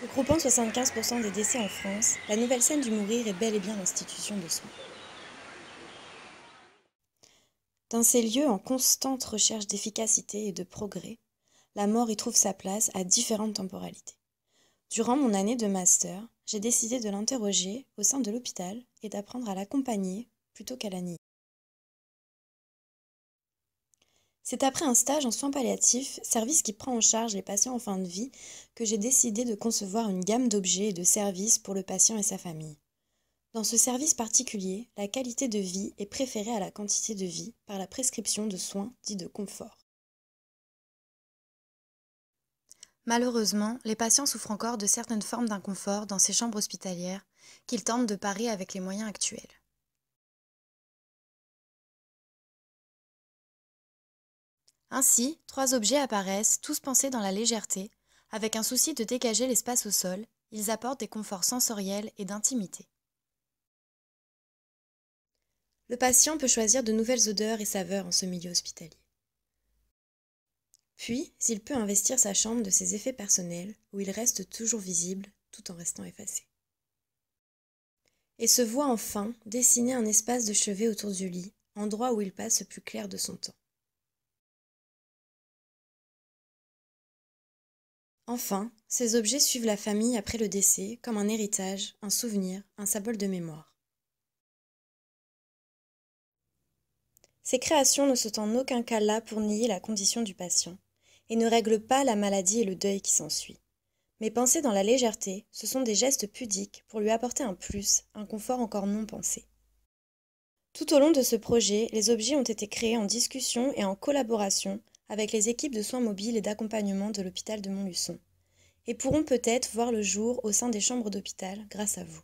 Regroupant 75% des décès en France, la nouvelle scène du mourir est bel et bien l'institution de soins. Dans ces lieux en constante recherche d'efficacité et de progrès, la mort y trouve sa place à différentes temporalités. Durant mon année de master, j'ai décidé de l'interroger au sein de l'hôpital et d'apprendre à l'accompagner plutôt qu'à la nier. C'est après un stage en soins palliatifs, service qui prend en charge les patients en fin de vie, que j'ai décidé de concevoir une gamme d'objets et de services pour le patient et sa famille. Dans ce service particulier, la qualité de vie est préférée à la quantité de vie par la prescription de soins dits de confort. Malheureusement, les patients souffrent encore de certaines formes d'inconfort dans ces chambres hospitalières qu'ils tentent de parer avec les moyens actuels. Ainsi, trois objets apparaissent, tous pensés dans la légèreté, avec un souci de dégager l'espace au sol, ils apportent des conforts sensoriels et d'intimité. Le patient peut choisir de nouvelles odeurs et saveurs en ce milieu hospitalier. Puis, il peut investir sa chambre de ses effets personnels, où il reste toujours visible, tout en restant effacé. Et se voit enfin dessiner un espace de chevet autour du lit, endroit où il passe le plus clair de son temps. Enfin, ces objets suivent la famille après le décès comme un héritage, un souvenir, un symbole de mémoire. Ces créations ne sont en aucun cas là pour nier la condition du patient et ne règlent pas la maladie et le deuil qui s'ensuit. Mais pensées dans la légèreté, ce sont des gestes pudiques pour lui apporter un plus, un confort encore non pensé. Tout au long de ce projet, les objets ont été créés en discussion et en collaboration avec les équipes de soins mobiles et d'accompagnement de l'hôpital de Montluçon, et pourront peut-être voir le jour au sein des chambres d'hôpital grâce à vous.